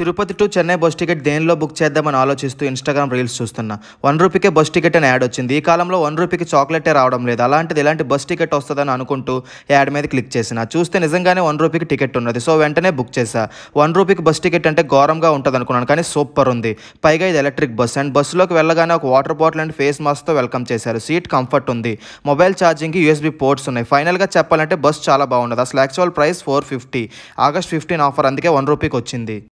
Tirupati to Chennai bus ticket దేనిలో book చేద్దామని ఆలోచిస్తూ ఇన్స్టాగ్రామ్ రీల్స్ చూస్తున్నా వన్ రూపీకే బస్ టికెట్ అని యాడ్ వచ్చింది ఈ కాలంలో వన్ రూపీకి చాక్లెటే రావడం లేదు అలాంటిది ఇలాంటి బస్ టికెట్ వస్తుందని అనుకుంటూ యాడ్ మీద క్లిక్ చేసిన చూస్తే నిజంగానే వన్ రూపీకి టికెట్ ఉన్నది సో వెంటనే బుక్ చేశా వన్ రూపీకి బస్ టికెట్ అంటే ఘోరంగా ఉంటుంది అనుకున్నాను కానీ సూపర్ ఉంది పైగా ఇది ఎలక్ట్రిక్ బస్ అండ్ బస్సులోకి వెళ్ళగానే ఒక వాటర్ బాటిల్ అండ్ ఫేస్ మాస్క్తో వెల్కమ్ చేశారు సీట్ కంఫర్ట్ ఉంది మొబైల్ ఛార్జింగ్కి యూఎస్బీ పోర్ట్స్ ఉన్నాయి ఫైనల్గా చెప్పాలంటే బస్ చాలా బాగున్నది అసలు actual price four fifty August fifteen offer అందుకే వన్ రూపీకి వచ్చింది